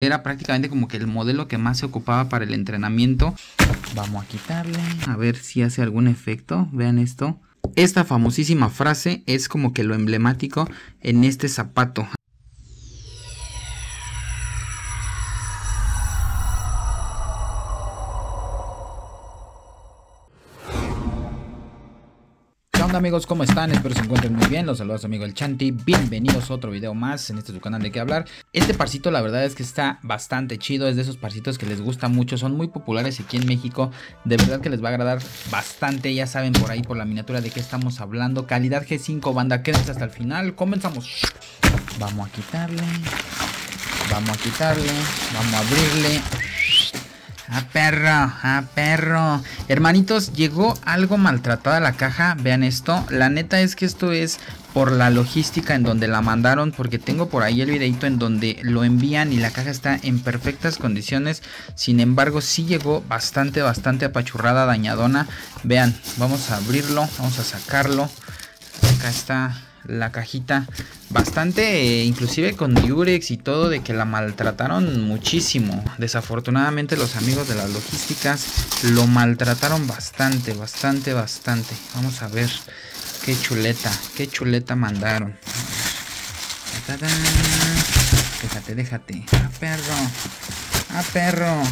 Era prácticamente como que el modelo que más se ocupaba para el entrenamiento. Vamos a quitarle. A ver si hace algún efecto. Vean esto. Esta famosísima frase es como que lo emblemático en este zapato. onda amigos? ¿Cómo están? Espero se encuentren muy bien. Los saludos amigo El Chanti. Bienvenidos a otro video más en este su canal de qué hablar. Este parcito la verdad es que está bastante chido. Es de esos parcitos que les gusta mucho. Son muy populares aquí en México. De verdad que les va a agradar bastante. Ya saben por ahí por la miniatura de qué estamos hablando. Calidad G5 banda. Quédense hasta el final. Comenzamos. Vamos a quitarle. Vamos a quitarle. Vamos a abrirle. A ah, perro, a ah, perro. Hermanitos, llegó algo maltratada la caja. Vean esto. La neta es que esto es por la logística en donde la mandaron. Porque tengo por ahí el videito en donde lo envían y la caja está en perfectas condiciones. Sin embargo, sí llegó bastante, bastante apachurrada, dañadona. Vean, vamos a abrirlo, vamos a sacarlo. Acá está la cajita bastante, eh, inclusive con diurex y todo, de que la maltrataron muchísimo. Desafortunadamente los amigos de las logísticas lo maltrataron bastante, bastante, bastante. Vamos a ver qué chuleta, qué chuleta mandaron. Déjate, déjate. A perro. A perro.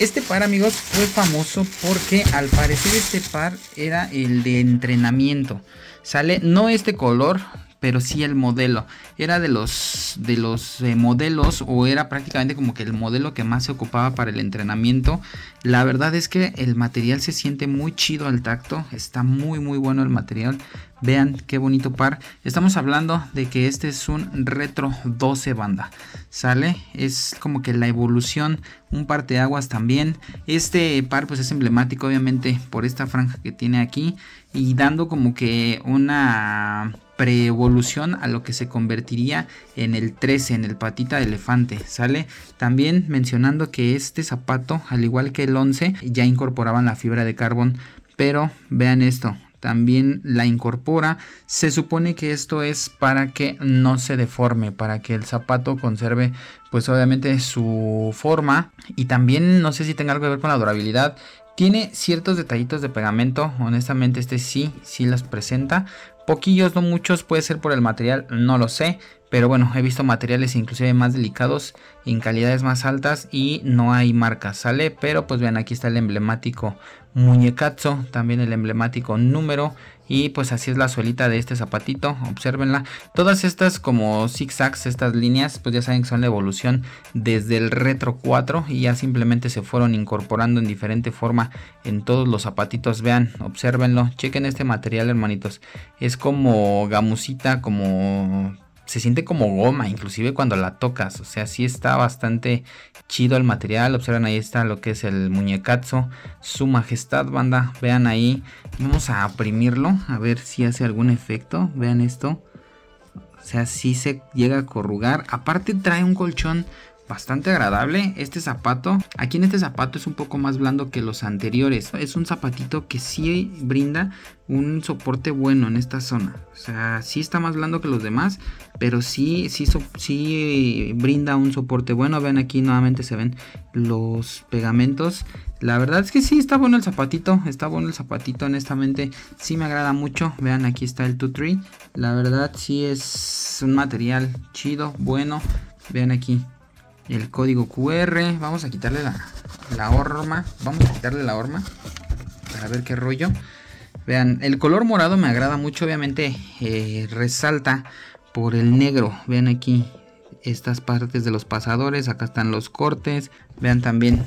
Este par, amigos, fue famoso porque al parecer este par era el de entrenamiento. Sale no este color, pero sí el modelo. Era de los, de los eh, modelos o era prácticamente como que el modelo que más se ocupaba para el entrenamiento. La verdad es que el material se siente muy chido al tacto, está muy muy bueno el material. Vean qué bonito par. Estamos hablando de que este es un retro 12 banda. ¿Sale? Es como que la evolución, un par de aguas también. Este par pues es emblemático obviamente por esta franja que tiene aquí y dando como que una evolución a lo que se convertiría en el 13, en el patita de elefante, ¿sale? También mencionando que este zapato, al igual que el 11, ya incorporaban la fibra de carbón, pero vean esto, también la incorpora. Se supone que esto es para que no se deforme, para que el zapato conserve pues obviamente su forma y también no sé si tenga algo que ver con la durabilidad. Tiene ciertos detallitos de pegamento, honestamente este sí, sí las presenta, Poquillos, no muchos, puede ser por el material, no lo sé. Pero bueno, he visto materiales inclusive más delicados, en calidades más altas y no hay marca, ¿sale? Pero pues vean, aquí está el emblemático muñecazo, también el emblemático número y pues así es la suelita de este zapatito, observenla. Todas estas como zigzags, estas líneas, pues ya saben que son la evolución desde el Retro 4 y ya simplemente se fueron incorporando en diferente forma en todos los zapatitos. Vean, observenlo, chequen este material hermanitos. Es como gamusita, como se siente como goma, inclusive cuando la tocas. O sea, sí está bastante chido el material. Observen, ahí está lo que es el muñecazo. Su majestad, banda. Vean ahí. Vamos a aprimirlo. A ver si hace algún efecto. Vean esto. O sea, sí se llega a corrugar. Aparte trae un colchón bastante agradable este zapato. Aquí en este zapato es un poco más blando que los anteriores. Es un zapatito que sí brinda un soporte bueno en esta zona. O sea, sí está más blando que los demás, pero sí, sí, sí brinda un soporte bueno. Vean aquí nuevamente se ven los pegamentos. La verdad es que sí, está bueno el zapatito, está bueno el zapatito, honestamente, sí me agrada mucho. Vean, aquí está el 2-3. La verdad sí es un material chido, bueno. Vean aquí, el código QR. Vamos a quitarle la, horma. Vamos a quitarle la horma. Para ver qué rollo. Vean, el color morado me agrada mucho. Obviamente eh, resalta por el negro. Vean aquí estas partes de los pasadores. Acá están los cortes. Vean también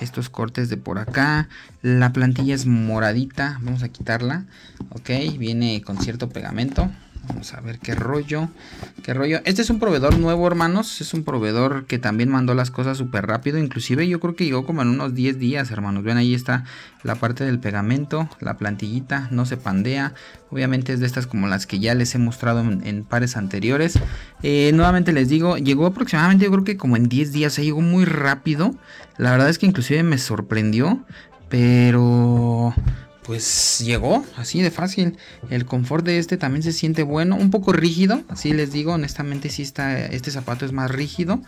estos cortes de por acá. La plantilla es moradita. Vamos a quitarla. Ok, viene con cierto pegamento. Vamos a ver qué rollo. Qué rollo. Este es un proveedor nuevo, hermanos. Es un proveedor que también mandó las cosas súper rápido. Inclusive yo creo que llegó como en unos 10 días, hermanos. Vean ahí está la parte del pegamento, la plantillita. No se pandea. Obviamente es de estas como las que ya les he mostrado en, pares anteriores. Eh, nuevamente les digo, llegó aproximadamente yo creo que como en 10 días. se llegó muy rápido. La verdad es que inclusive me sorprendió. Pero pues llegó, así de fácil. El confort de este también se siente bueno, un poco rígido, así les digo, honestamente sí está, este zapato es más rígido,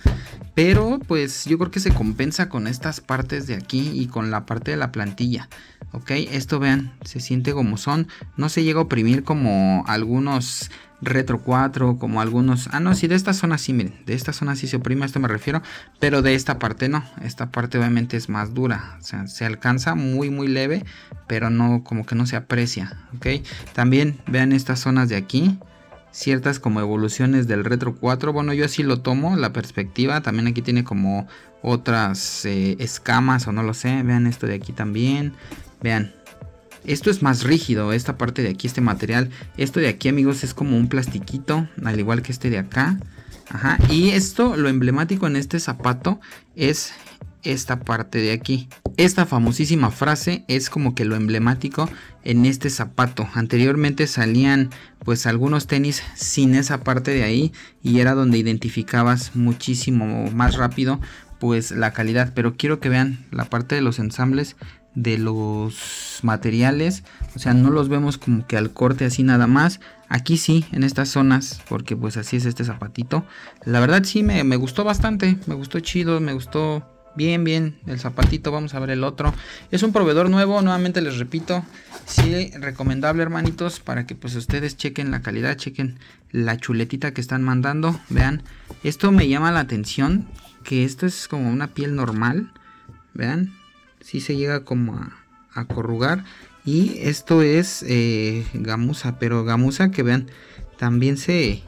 pero pues yo creo que se compensa con estas partes de aquí y con la parte de la plantilla. Ok, esto vean, se siente gomosón, no se llega a oprimir como algunos Retro 4, como algunos. Ah, no, sí, de esta zona sí, miren. De esta zona sí se oprime, esto me refiero. Pero de esta parte no. Esta parte obviamente es más dura. O sea, se alcanza muy, muy leve. Pero no, como que no se aprecia. Ok. También vean estas zonas de aquí. Ciertas como evoluciones del Retro 4. Bueno, yo así lo tomo, la perspectiva. También aquí tiene como otras eh, escamas o no lo sé. Vean esto de aquí también. Vean, esto es más rígido, esta parte de aquí, este material. Esto de aquí, amigos, es como un plastiquito, al igual que este de acá. Y esto, lo emblemático en este zapato es esta parte de aquí. Esta famosísima frase es como que lo emblemático en este zapato. Anteriormente salían pues algunos tenis sin esa parte de ahí y era donde identificabas muchísimo más rápido pues la calidad. Pero quiero que vean la parte de los ensambles de los materiales. O sea, no los vemos como que al corte así nada más. Aquí sí, en estas zonas, porque pues así es este zapatito. La verdad sí me, gustó bastante, me gustó chido, me gustó bien, bien el zapatito. Vamos a ver el otro. Es un proveedor nuevo, nuevamente les repito. Sí, recomendable hermanitos, para que pues ustedes chequen la calidad, chequen la chuletita que están mandando. Vean, esto me llama la atención, que esto es como una piel normal. Vean, si se llega como a, corrugar. Y esto es eh, gamusa, pero gamusa que vean, también se,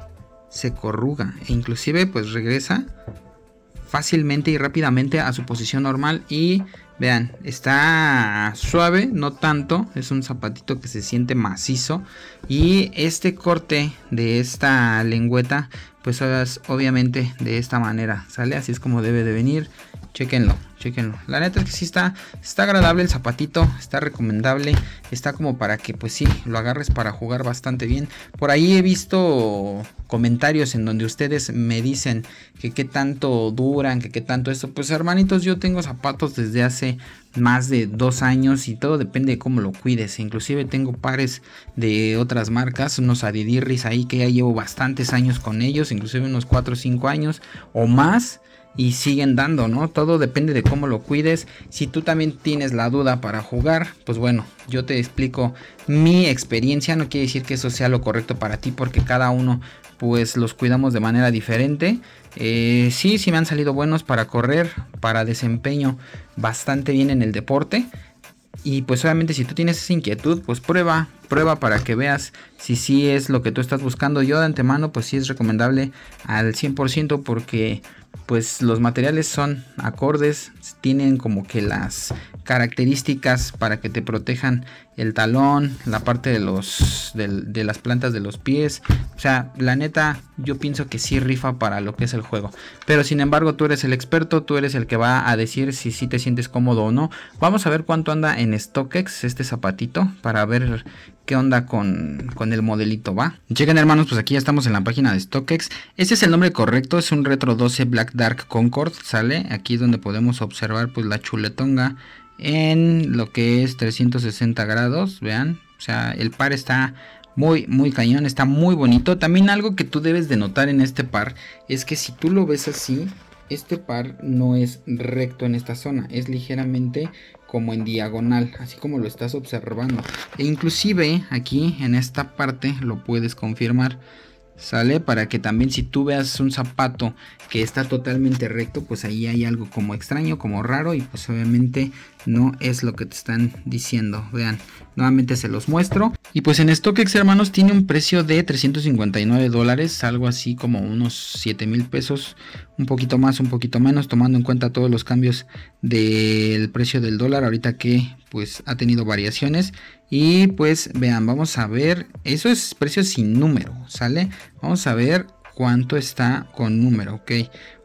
se corruga e inclusive pues regresa fácilmente y rápidamente a su posición normal y vean, está suave, no tanto, es un zapatito que se siente macizo y este corte de esta lengüeta pues obviamente de esta manera, ¿sale? Así es como debe de venir, chequenlo, chequenlo. La neta es que sí está, está agradable el zapatito, está recomendable, está como para que pues sí, lo agarres para jugar bastante bien. Por ahí he visto comentarios en donde ustedes me dicen que qué tanto duran, que qué tanto esto. Pues hermanitos, yo tengo zapatos desde hace más de dos años y todo depende de cómo lo cuides. Inclusive tengo pares de otras marcas, unos Adidirris ahí que ya llevo bastantes años con ellos, inclusive unos 4 o 5 años o más y siguen dando, ¿no? Todo depende de cómo lo cuides. Si tú también tienes la duda para jugar, pues bueno, yo te explico mi experiencia. No quiere decir que eso sea lo correcto para ti porque cada uno pues los cuidamos de manera diferente. Eh, sí, sí me han salido buenos para correr, para desempeño bastante bien en el deporte. Y pues obviamente si tú tienes esa inquietud, pues prueba, prueba para que veas si sí es lo que tú estás buscando. Yo de antemano pues sí es recomendable al 100% porque pues los materiales son acordes, tienen como que las características para que te protejan el talón, la parte de, los, de, las plantas de los pies. O sea, la neta, yo pienso que sí rifa para lo que es el juego. Pero sin embargo, tú eres el experto, tú eres el que va a decir si sí te sientes cómodo o no. Vamos a ver cuánto anda en StockX este zapatito para ver qué onda con, el modelito, ¿va? Chequen hermanos, pues aquí ya estamos en la página de StockX. Este es el nombre correcto, es un Retro 12 Black Dark Concord, ¿sale? Aquí es donde podemos observar pues la chuletonga en lo que es 360 grados vean. O sea, el par está muy, muy cañón, está muy bonito. También algo que tú debes de notar en este par es que si tú lo ves así, este par no es recto en esta zona, es ligeramente como en diagonal, así como lo estás observando. E inclusive aquí en esta parte lo puedes confirmar. ¿Sale? Para que también si tú veas un zapato que está totalmente recto, pues ahí hay algo como extraño, como raro y pues obviamente no es lo que te están diciendo. Vean, nuevamente se los muestro. Y pues en StockX, hermanos, tiene un precio de 359 dólares, algo así como unos 7 mil pesos, un poquito más, un poquito menos, tomando en cuenta todos los cambios del precio del dólar, ahorita que pues ha tenido variaciones. Y pues vean, vamos a ver, eso es precio sin número, ¿sale? Vamos a ver cuánto está con número, ok.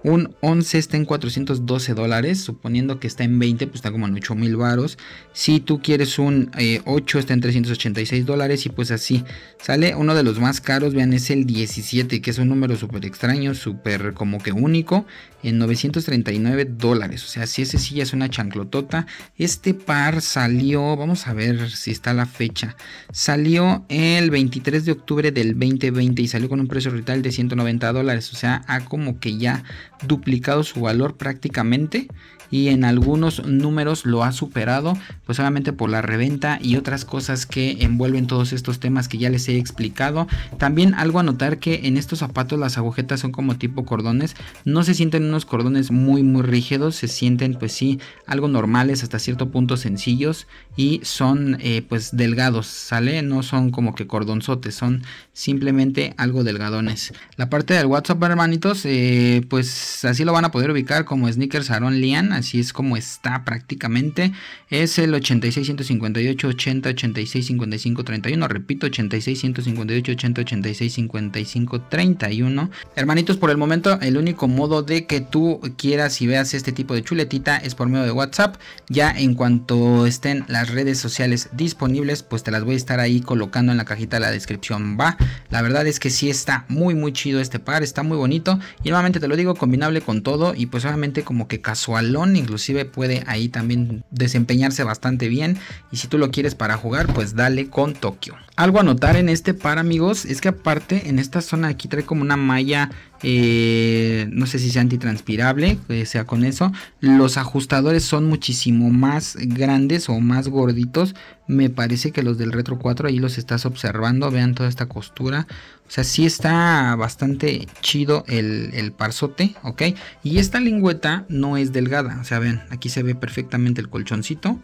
Un 11 está en 412 dólares, suponiendo que está en 20, pues está como en 8 mil varos. Si tú quieres un 8 eh, está en 386 dólares y pues así sale. Uno de los más caros, vean, es el 17, que es un número súper extraño, súper como que único, en 939 dólares. O sea, si ese sí ya es una chanclotota. Este par salió, vamos a ver si está la fecha. Salió el 23 de octubre del 2020 y salió con un precio retail de 190 dólares. O sea, como que ya duplicado su valor prácticamente y en algunos números lo ha superado, pues obviamente por la reventa y otras cosas que envuelven todos estos temas que ya les he explicado. También algo a notar que en estos zapatos las agujetas son como tipo cordones, no se sienten unos cordones muy muy rígidos, se sienten pues sí algo normales hasta cierto punto sencillos y son eh, pues delgados, ¿sale? No son como que cordonzotes, son simplemente algo delgadones. La parte del WhatsApp hermanitos, eh, pues así lo van a poder ubicar como sneakers Aaron Lian, así es como está prácticamente. Es el 86-158, 80, 86, 55, 31. Repito, 86, 158, 80, 86, 55, 31. Hermanitos, por el momento, el único modo de que tú quieras y veas este tipo de chuletita es por medio de WhatsApp. Ya en cuanto estén las redes sociales disponibles, pues te las voy a estar ahí colocando en la cajita de la descripción. Va, la verdad es que sí está muy, muy chido este par, está muy bonito. Y nuevamente te lo digo, combinable con todo y pues obviamente como que casualón inclusive puede ahí también desempeñarse bastante bien. Y si tú lo quieres para jugar, pues dale con Tokio algo a notar en este par, amigos, es que aparte en esta zona aquí trae como una malla, eh, no sé si sea antitranspirable, que sea con eso. Los ajustadores son muchísimo más grandes o más gorditos. Me parece que los del Retro 4 ahí los estás observando, vean toda esta costura. O sea, sí está bastante chido el, el parzote, ¿ok? Y esta lingüeta no es delgada, o sea, ven, aquí se ve perfectamente el colchoncito.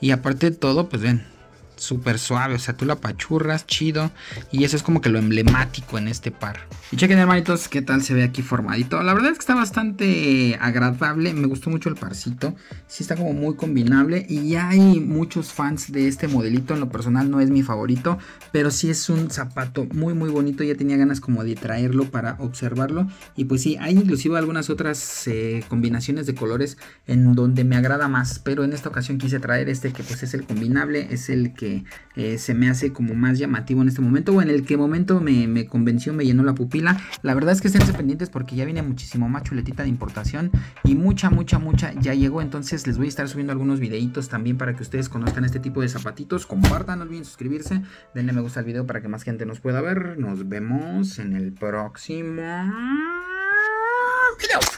Y aparte de todo, pues ven, súper suave, o sea, tú la apachurras, chido. Y eso es como que lo emblemático en este par. Y chequen, hermanitos, qué tal se ve aquí formadito. La verdad es que está bastante agradable, me gustó mucho el parcito. Sí está como muy combinable y hay muchos fans de este modelito. En lo personal no es mi favorito, pero sí es un zapato muy, muy bonito. Ya tenía ganas como de traerlo para observarlo. Y pues sí, hay inclusive algunas otras eh, combinaciones de colores en donde me agrada más. Pero en esta ocasión quise traer este que pues es el combinable, es el que eh, se me hace como más llamativo en este momento o en el que momento me, convenció, me llenó la pupila. La verdad es que estén pendientes porque ya viene muchísimo más chuletita de importación y mucha, mucha, mucha ya llegó. Entonces les voy a estar subiendo algunos videitos también para que ustedes conozcan este tipo de zapatitos. Compartan, no olviden suscribirse, denle me gusta al video para que más gente nos pueda ver. Nos vemos en el próximo video.